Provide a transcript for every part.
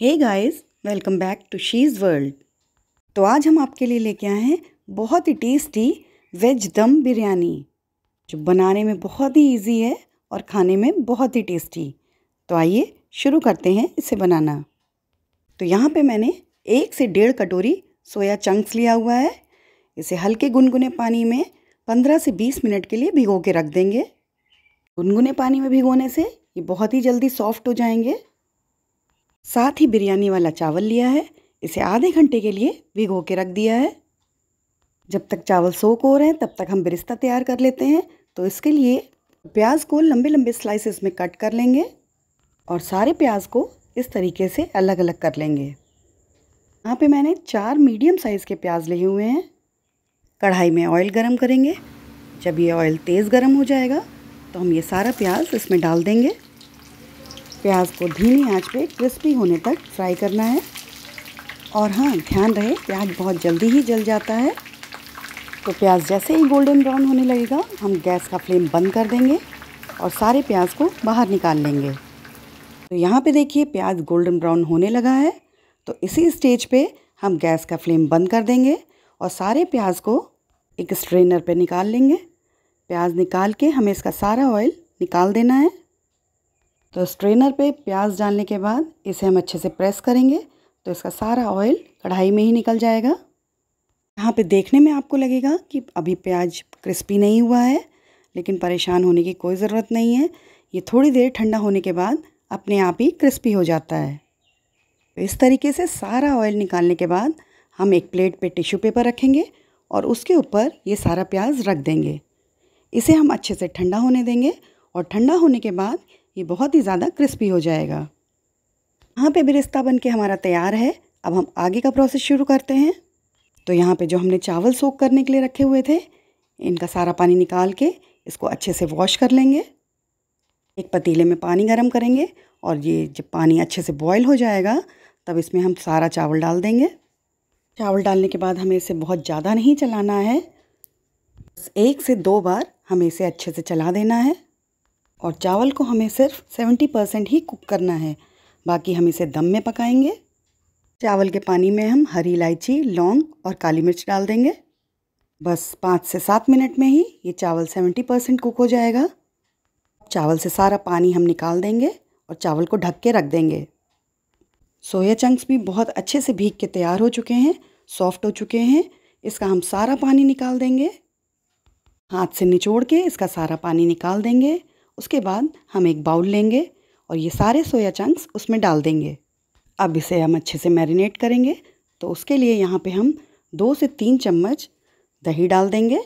hey guys welcome back to she's world तो आज हम आपके लिए लेके आए हैं बहुत ही टेस्टी वेज दम बिरयानी जो बनाने में बहुत ही इजी है और खाने में बहुत ही टेस्टी तो आइए शुरू करते हैं इसे बनाना तो यहाँ पे मैंने एक से डेढ़ कटोरी सोया चंक्स लिया हुआ है इसे हल्के गुनगुने पानी में पंद्रह से बीस मिनट के लिए भिगो के रख देंगे गुनगुने पानी में भिगोने से ये बहुत ही जल्दी सॉफ्ट हो जाएंगे साथ ही बिरयानी वाला चावल लिया है इसे आधे घंटे के लिए भिगो के रख दिया है जब तक चावल सोख हो रहे हैं तब तक हम बिरिस्ता तैयार कर लेते हैं तो इसके लिए प्याज को लंबे लंबे स्लाइसेस में कट कर लेंगे और सारे प्याज को इस तरीके से अलग अलग कर लेंगे यहाँ पे मैंने चार मीडियम साइज़ के प्याज लिए हुए हैं कढ़ाई में ऑयल गरम करेंगे जब ये ऑयल तेज़ गरम हो जाएगा तो हम ये सारा प्याज इसमें डाल देंगे प्याज को धीमी आंच पे क्रिस्पी होने तक फ्राई करना है और हाँ ध्यान रहे प्याज बहुत जल्दी ही जल जाता है तो प्याज जैसे ही गोल्डन ब्राउन होने लगेगा हम गैस का फ्लेम बंद कर देंगे और सारे प्याज को बाहर निकाल लेंगे तो यहाँ पे देखिए प्याज गोल्डन ब्राउन होने लगा है तो इसी स्टेज पे हम गैस का फ्लेम बंद कर देंगे और सारे प्याज को एक स्ट्रेनर पे निकाल लेंगे प्याज निकाल के हमें इसका सारा ऑयल निकाल देना है तो स्ट्रेनर पे प्याज डालने के बाद इसे हम अच्छे से प्रेस करेंगे तो इसका सारा ऑयल कढ़ाई में ही निकल जाएगा यहाँ पे देखने में आपको लगेगा कि अभी प्याज क्रिस्पी नहीं हुआ है लेकिन परेशान होने की कोई ज़रूरत नहीं है ये थोड़ी देर ठंडा होने के बाद अपने आप ही क्रिस्पी हो जाता है तो इस तरीके से सारा ऑयल निकालने के बाद हम एक प्लेट पे टिश्यू पेपर रखेंगे और उसके ऊपर ये सारा प्याज रख देंगे इसे हम अच्छे से ठंडा होने देंगे और ठंडा होने के बाद ये बहुत ही ज़्यादा क्रिस्पी हो जाएगा यहाँ पे भी रिश्ता बन के हमारा तैयार है अब हम आगे का प्रोसेस शुरू करते हैं तो यहाँ पे जो हमने चावल सोक करने के लिए रखे हुए थे इनका सारा पानी निकाल के इसको अच्छे से वॉश कर लेंगे एक पतीले में पानी गर्म करेंगे और ये जब पानी अच्छे से बॉयल हो जाएगा तब इसमें हम सारा चावल डाल देंगे चावल डालने के बाद हमें इसे बहुत ज़्यादा नहीं चलाना है एक से दो बार हमें इसे अच्छे से चला देना है और चावल को हमें सिर्फ 70 परसेंट ही कुक करना है बाकी हम इसे दम में पकाएंगे चावल के पानी में हम हरी इलायची लौंग और काली मिर्च डाल देंगे बस पाँच से सात मिनट में ही ये चावल 70 परसेंट कुक हो जाएगा चावल से सारा पानी हम निकाल देंगे और चावल को ढक के रख देंगे सोया चंक्स भी बहुत अच्छे से भीग के तैयार हो चुके हैं सॉफ्ट हो चुके हैं इसका हम सारा पानी निकाल देंगे हाथ से निचोड़ के इसका सारा पानी निकाल देंगे उसके बाद हम एक बाउल लेंगे और ये सारे सोया चंक्स उसमें डाल देंगे अब इसे हम अच्छे से मैरिनेट करेंगे तो उसके लिए यहाँ पे हम दो से तीन चम्मच दही डाल देंगे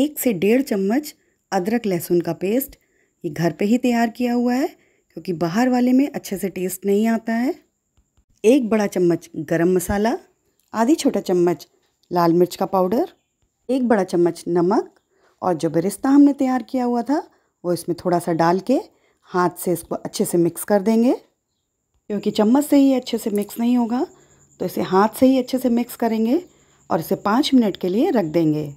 एक से डेढ़ चम्मच अदरक लहसुन का पेस्ट ये घर पे ही तैयार किया हुआ है क्योंकि बाहर वाले में अच्छे से टेस्ट नहीं आता है एक बड़ा चम्मच गरम मसाला आधी छोटा चम्मच लाल मिर्च का पाउडर एक बड़ा चम्मच नमक और जो बिरिस्ता हमने तैयार किया हुआ था वो इसमें थोड़ा सा डाल के हाथ से इसको अच्छे से मिक्स कर देंगे क्योंकि चम्मच से ही अच्छे से मिक्स नहीं होगा तो इसे हाथ से ही अच्छे से मिक्स करेंगे और इसे पाँच मिनट के लिए रख देंगे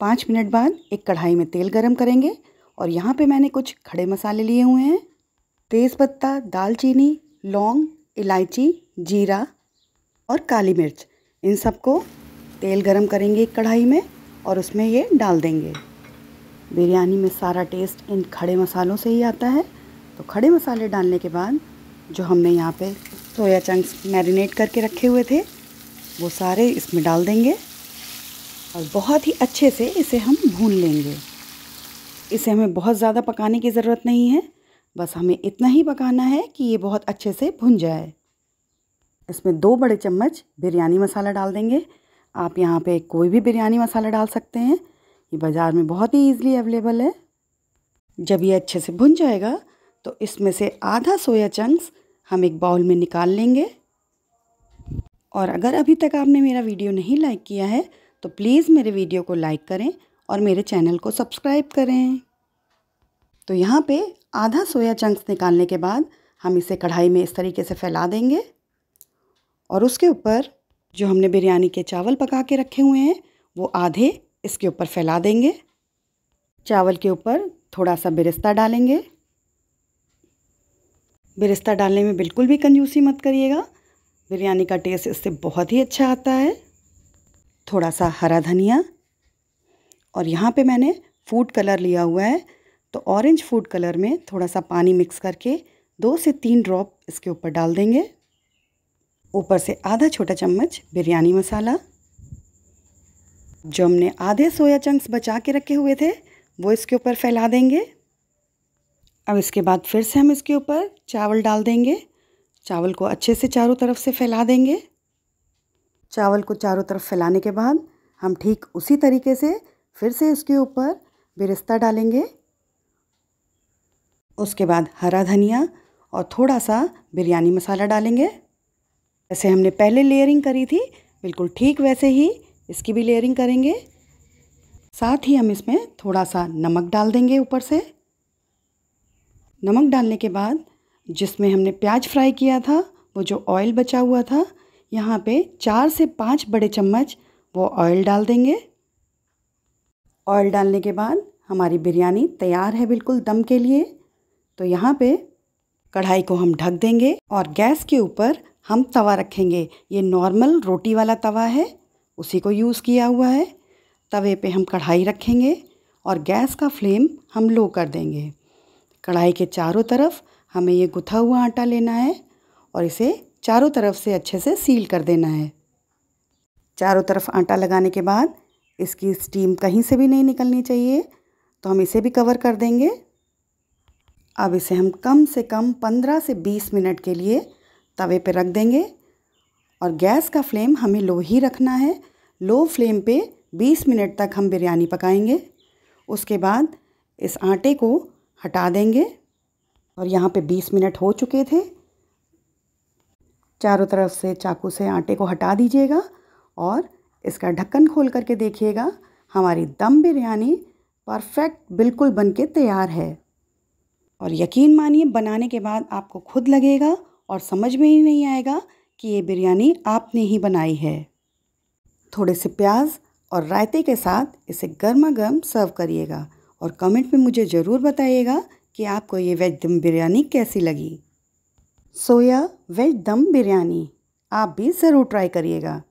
पाँच मिनट बाद एक कढ़ाई में तेल गरम करेंगे और यहाँ पे मैंने कुछ खड़े मसाले लिए हुए हैं तेज़पत्ता दालचीनी लौंग इलायची जीरा और काली मिर्च इन सबको तेल गरम करेंगे एक कढ़ाई में और उसमें ये डाल देंगे बिरयानी में सारा टेस्ट इन खड़े मसालों से ही आता है तो खड़े मसाले डालने के बाद जो हमने यहाँ पे सोया चंक्स मैरिनेट करके रखे हुए थे वो सारे इसमें डाल देंगे और बहुत ही अच्छे से इसे हम भून लेंगे इसे हमें बहुत ज़्यादा पकाने की ज़रूरत नहीं है बस हमें इतना ही पकाना है कि ये बहुत अच्छे से भुन जाए इसमें दो बड़े चम्मच बिरयानी मसाला डाल देंगे आप यहाँ पे कोई भी बिरयानी मसाला डाल सकते हैं ये बाज़ार में बहुत ही ईज़िली अवेलेबल है जब ये अच्छे से भुन जाएगा तो इसमें से आधा सोया चंक्स हम एक बाउल में निकाल लेंगे और अगर अभी तक आपने मेरा वीडियो नहीं लाइक किया है तो प्लीज़ मेरे वीडियो को लाइक करें और मेरे चैनल को सब्सक्राइब करें तो यहाँ पे आधा सोया चंक्स निकालने के बाद हम इसे कढ़ाई में इस तरीके से फैला देंगे और उसके ऊपर जो हमने बिरयानी के चावल पका के रखे हुए हैं वो आधे इसके ऊपर फैला देंगे चावल के ऊपर थोड़ा सा बिरिस्ता डालेंगे बिरिस्ता डालने में बिल्कुल भी कंजूसी मत करिएगा बिरयानी का टेस्ट इससे बहुत ही अच्छा आता है थोड़ा सा हरा धनिया और यहाँ पे मैंने फूड कलर लिया हुआ है तो ऑरेंज फूड कलर में थोड़ा सा पानी मिक्स करके दो से तीन ड्रॉप इसके ऊपर डाल देंगे ऊपर से आधा छोटा चम्मच बिरयानी मसाला जो हमने आधे सोया चंक्स बचा के रखे हुए थे वो इसके ऊपर फैला देंगे अब इसके बाद फिर से हम इसके ऊपर चावल डाल देंगे चावल को अच्छे से चारों तरफ से फैला देंगे चावल को चारों तरफ फैलाने के बाद हम ठीक उसी तरीके से फिर से इसके ऊपर बिरिस्ता डालेंगे उसके बाद हरा धनिया और थोड़ा सा बिरयानी मसाला डालेंगे जैसे हमने पहले लेयरिंग करी थी बिल्कुल ठीक वैसे ही इसकी भी लेयरिंग करेंगे साथ ही हम इसमें थोड़ा सा नमक डाल देंगे ऊपर से नमक डालने के बाद जिसमें हमने प्याज फ्राई किया था वो जो ऑयल बचा हुआ था यहाँ पे चार से पाँच बड़े चम्मच वो ऑयल डाल देंगे ऑयल डालने के बाद हमारी बिरयानी तैयार है बिल्कुल दम के लिए तो यहाँ पे कढ़ाई को हम ढक देंगे और गैस के ऊपर हम तवा रखेंगे ये नॉर्मल रोटी वाला तवा है उसी को यूज़ किया हुआ है तवे पे हम कढ़ाई रखेंगे और गैस का फ्लेम हम लो कर देंगे कढ़ाई के चारों तरफ हमें ये गुथा हुआ आटा लेना है और इसे चारों तरफ से अच्छे से सील कर देना है चारों तरफ आटा लगाने के बाद इसकी स्टीम कहीं से भी नहीं निकलनी चाहिए तो हम इसे भी कवर कर देंगे अब इसे हम कम से कम 15 से 20 मिनट के लिए तवे पर रख देंगे और गैस का फ्लेम हमें लो ही रखना है लो फ्लेम पे 20 मिनट तक हम बिरयानी पकाएंगे उसके बाद इस आटे को हटा देंगे और यहाँ पे 20 मिनट हो चुके थे चारों तरफ से चाकू से आटे को हटा दीजिएगा और इसका ढक्कन खोल करके देखिएगा हमारी दम बिरयानी परफेक्ट बिल्कुल बनके तैयार है और यकीन मानिए बनाने के बाद आपको खुद लगेगा और समझ में ही नहीं आएगा कि ये बिरयानी आपने ही बनाई है थोड़े से प्याज और रायते के साथ इसे गर्मा गर्म सर्व करिएगा और कमेंट में मुझे ज़रूर बताइएगा कि आपको ये वेज दम बिरयानी कैसी लगी सोया वेज दम बिरयानी आप भी ज़रूर ट्राई करिएगा